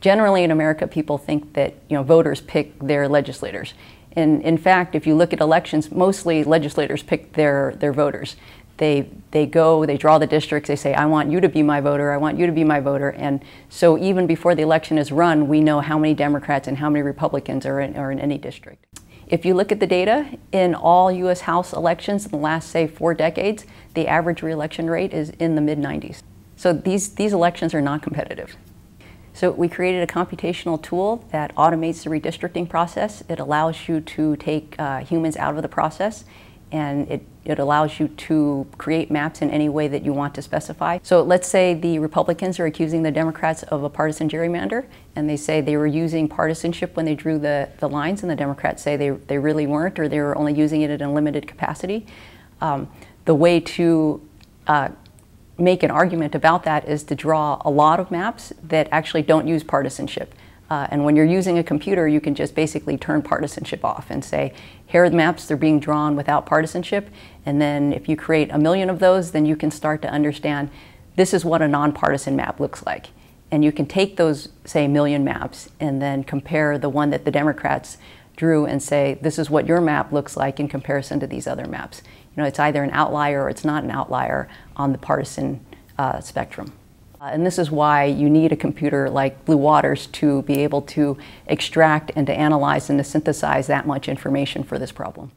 generally in America, people think that you know voters pick their legislators. And in fact, if you look at elections, mostly legislators pick their, their voters. They, they go, they draw the districts, they say, I want you to be my voter, I want you to be my voter. And so even before the election is run, we know how many Democrats and how many Republicans are in, are in any district. If you look at the data, in all U.S. House elections in the last, say, four decades, the average reelection rate is in the mid 90s. So these, these elections are non competitive. So we created a computational tool that automates the redistricting process. It allows you to take uh, humans out of the process and it, it allows you to create maps in any way that you want to specify. So let's say the Republicans are accusing the Democrats of a partisan gerrymander, and they say they were using partisanship when they drew the, the lines, and the Democrats say they, they really weren't, or they were only using it in a limited capacity. Um, the way to uh, make an argument about that is to draw a lot of maps that actually don't use partisanship. Uh, and when you're using a computer, you can just basically turn partisanship off and say, here are the maps, they're being drawn without partisanship. And then if you create a million of those, then you can start to understand this is what a nonpartisan map looks like. And you can take those, say, million maps and then compare the one that the Democrats drew and say, this is what your map looks like in comparison to these other maps. You know, it's either an outlier or it's not an outlier on the partisan uh, spectrum. Uh, and this is why you need a computer like Blue Waters to be able to extract and to analyze and to synthesize that much information for this problem.